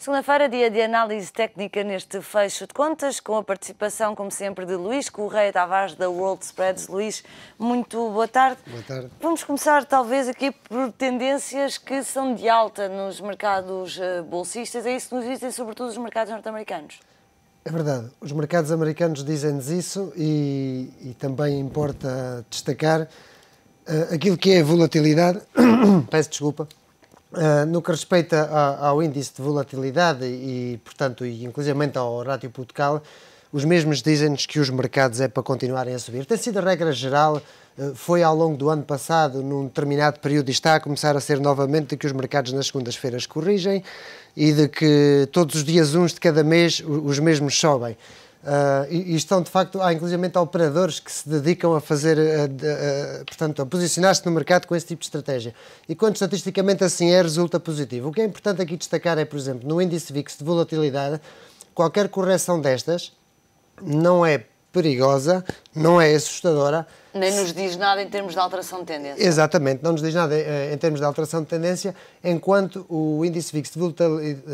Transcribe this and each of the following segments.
Segunda-feira, dia de análise técnica neste fecho de contas, com a participação, como sempre, de Luís Correia Tavares, da World Spreads. Luís, muito boa tarde. Boa tarde. Vamos começar, talvez, aqui por tendências que são de alta nos mercados eh, bolsistas. É isso que nos dizem, sobretudo, os mercados norte-americanos. É verdade. Os mercados americanos dizem-nos isso e, e, também importa destacar uh, aquilo que é a volatilidade. Peço desculpa ah, no que respeita a, ao índice de volatilidade e, portanto, e inclusivamente ao ratio put os mesmos dizem-nos que os mercados é para continuarem a subir. Tem sido a regra geral, ah, foi ao longo do ano passado, num determinado período, e está a começar a ser novamente, de que os mercados nas segundas-feiras corrigem e de que todos os dias uns de cada mês os mesmos sobem. Uh, e, e, estão de facto, há inclusive operadores que se dedicam a fazer, portanto, a posicionar-se no mercado com esse tipo de estratégia. E quando estatisticamente assim é, resulta positivo. O que é importante aqui destacar é, por exemplo, no índice VIX de volatilidade, qualquer correção destas não é perigosa, não é assustadora. Nem nos diz nada em termos de alteração de tendência. Exatamente, não nos diz nada eh, em, termos de alteração de tendência, enquanto o índice fixo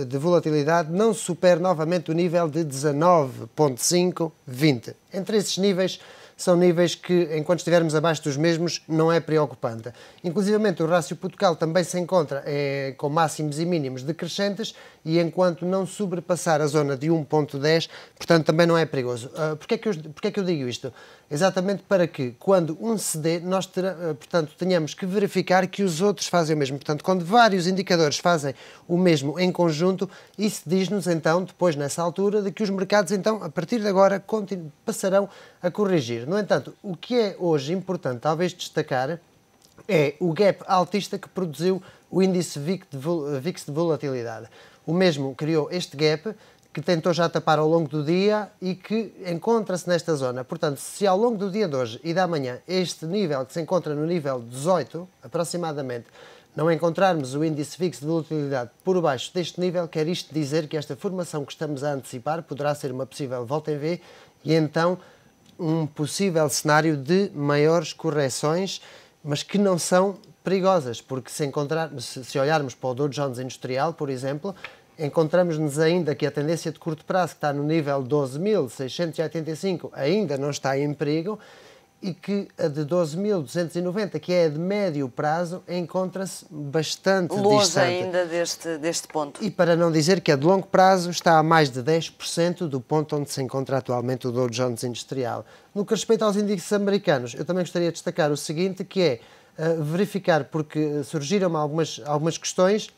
de volatilidade não supera novamente o nível de 19,5, 20. Entre esses níveis, são níveis que, enquanto estivermos abaixo dos mesmos, não é preocupante. Inclusive, o rácio Portugal também se encontra eh, com máximos e mínimos decrescentes e enquanto não sobrepassar a zona de 1.10, portanto também não é perigoso. Uh, porquê, é que eu, porquê é que eu digo isto? Exatamente para que, quando um CD, nós ah, portanto, tenhamos que verificar que os outros fazem o mesmo. Portanto, quando vários indicadores fazem o mesmo em conjunto, isso diz-nos então, depois nessa altura, de que os mercados então, a partir de agora, passarão a corrigir. No entanto, o que é hoje importante talvez destacar é o gap altista que produziu o índice VIX de volatilidade o mesmo criou este gap que tentou já tapar ao longo do dia e que encontra-se nesta zona. Portanto, se ao longo do dia de hoje e da manhã este nível que se encontra no nível 18, aproximadamente, não encontrarmos o índice fixo de volatilidade por baixo deste nível, quer isto dizer que esta formação que estamos a antecipar poderá ser uma possível volta em V e então um possível cenário de maiores correções, mas que não são perigosas, porque se, encontrar, se olharmos para o Dow Jones Industrial, por exemplo, encontramos-nos ainda que a tendência de curto prazo, que está no nível 12.685, ainda não está em perigo, e que a de 12.290, que é a de médio prazo, encontra-se bastante Longe distante. ainda deste, deste ponto. E para não dizer que a de longo prazo está a mais de 10% do ponto onde se encontra atualmente o Dow Jones Industrial. No que respeita aos índices americanos, eu também gostaria de destacar o seguinte, que é eh, verificar, porque surgiram algumas, algumas questões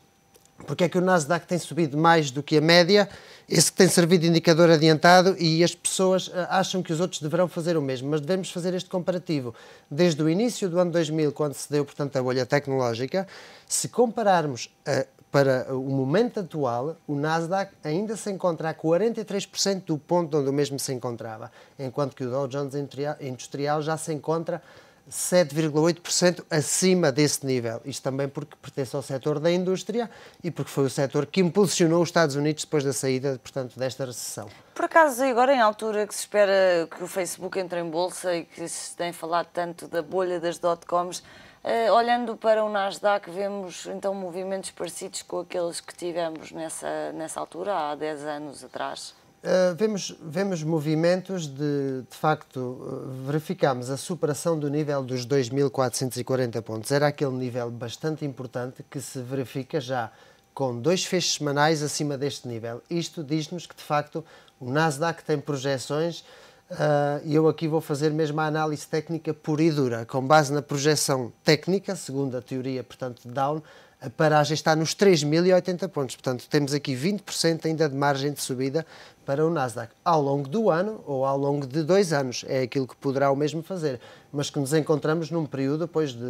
porque é que o Nasdaq tem subido mais do que a média? Esse tem servido de indicador adiantado e as pessoas eh, acham que os outros deverão fazer o mesmo, mas devemos fazer este comparativo. Desde o início do ano 2000, quando se deu, portanto, a bolha tecnológica, se compararmos a eh, para o momento atual, o Nasdaq ainda se encontra a 43% do ponto onde o mesmo se encontrava, enquanto que o Dow Jones Industrial já se encontra 7,8% acima desse nível. Isto também porque pertence ao setor da indústria e porque foi o setor que impulsionou os Estados Unidos depois da saída, portanto, desta recessão. Por acaso, agora em altura que se espera que o Facebook entre em bolsa e que se tem falado tanto da bolha das dot-coms, Uh, olhando para o Nasdaq, vemos então movimentos parecidos com aqueles que tivemos nessa, nessa altura, há 10 anos atrás? Eh, vemos, vemos movimentos de, de facto, eh, verificamos a superação do nível dos 2.440 pontos. Era aquele nível bastante importante que se verifica já com dois fechos semanais acima deste nível. Isto diz-nos que, de facto, o Nasdaq tem projeções eh, e uh, eu aqui vou fazer mesmo a análise técnica pura e dura, com base na projeção técnica, segundo a teoria, portanto, Down, a paragem está nos 3.080 pontos. Portanto, temos aqui 20% ainda de margem de subida para o Nasdaq ao longo do ano ou ao longo de dois anos. É aquilo que poderá o mesmo fazer, mas que nos encontramos num período depois de.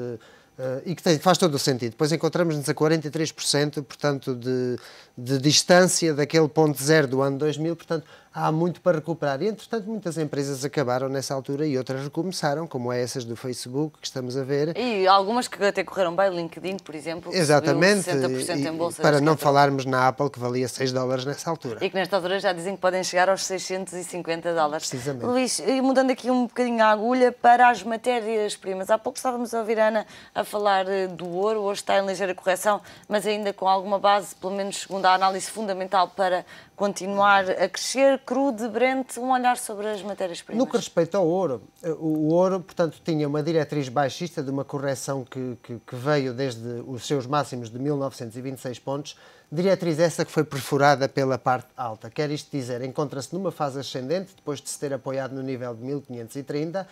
Uh, e que tem, faz todo o sentido. Depois encontramos-nos a 43%, portanto, de, de distância daquele ponto zero do ano 2000, portanto, há muito para recuperar. E, entretanto, muitas empresas acabaram nessa altura e outras recomeçaram, como é essas do Facebook, que estamos a ver. E algumas que até correram bem, LinkedIn, por exemplo, Exatamente, 60% e, em bolsa. Para não falarmos na Apple, que valia 6 dólares nessa altura. E que nesta altura já dizem que podem chegar aos 650 dólares. Precisamente. Luís, mudando aqui um bocadinho a agulha para as matérias-primas. Há pouco estávamos a ouvir a Ana a falar eh, do ouro, hoje está em ligeira correção, mas ainda com alguma base, pelo menos segundo a análise fundamental para continuar a crescer, cru, de brente, um olhar sobre as matérias-primas. No que respeita ao ouro, eh, o ouro, portanto, tinha uma diretriz baixista de uma correção que, que, que veio desde os seus máximos de 1926 pontos, diretriz essa que foi perfurada pela parte alta. Quer isto dizer, encontra-se numa fase ascendente, depois de se ter apoiado no nível de 1530,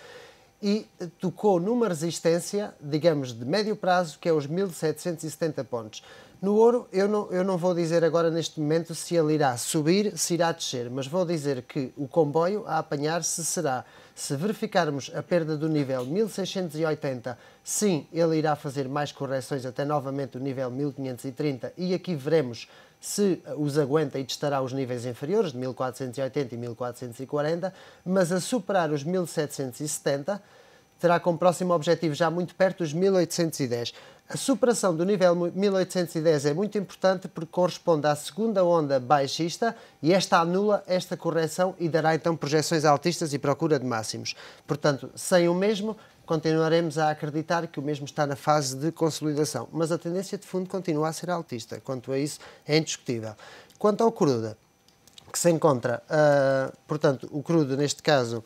e tocou numa resistência, digamos, de médio prazo, que é os 1770 pontos. No ouro, eu não, eu não vou dizer agora neste momento se ele irá subir, se irá descer, mas vou dizer que o comboio a apanhar se será. Se verificarmos a perda do nível 1680, sim, ele irá fazer mais correções até novamente o nível 1530 e aqui veremos se os aguenta e testará os níveis inferiores, de 1480 e 1440, mas a superar os 1770, terá como próximo objetivo já muito perto os 1810. A superação do nível 1810 é muito importante porque corresponde à segunda onda baixista e esta anula esta correção e dará então projeções altistas e procura de máximos. Portanto, sem o mesmo, continuaremos a acreditar que o mesmo está na fase de consolidação. Mas a tendência de fundo continua a ser altista. Quanto a isso, é indiscutível. Quanto ao crudo, que se encontra, uh, portanto, o crudo, neste caso,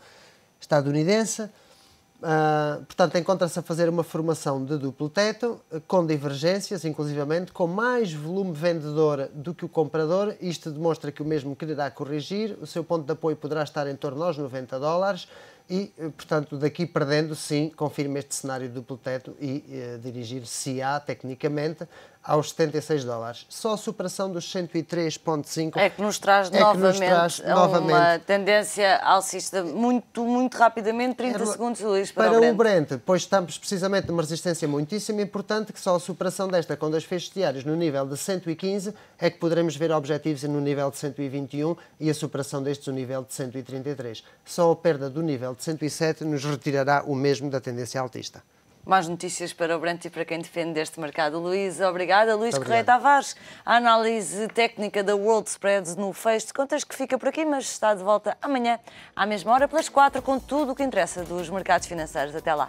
estadunidense, uh, portanto, encontra-se a fazer uma formação de duplo teto, com divergências, inclusivamente, com mais volume vendedor do que o comprador. Isto demonstra que o mesmo quererá corrigir, o seu ponto de apoio poderá estar em torno aos 90 dólares, e, eh, portanto, daqui perdendo, sim, confirma este cenário do duplo teto e eh, dirigir-se-á, tecnicamente, aos 76 dólares. Só a superação dos 103,5 é que nos traz, é novamente, que nos traz novamente, uma tendência alcista muito, muito rapidamente, 30 é, segundos, Luís, para, para o Brent. Para o Brent, pois estamos precisamente numa resistência muitíssimo importante, que só a superação desta, com dois fechos diários no nível de 115, é que poderemos ver objetivos no nível de 121 e a superação destes no nível de 133. Só a perda do nível de 107 nos retirará o mesmo da tendência altista. Mais notícias para o Brant e para quem defende este mercado. Luís, obrigada. Luís Correia Tavares, a análise técnica da World Spreads no Face. Contas que fica por aqui, mas está de volta amanhã, à mesma hora, pelas quatro, com tudo o que interessa dos mercados financeiros. Até lá.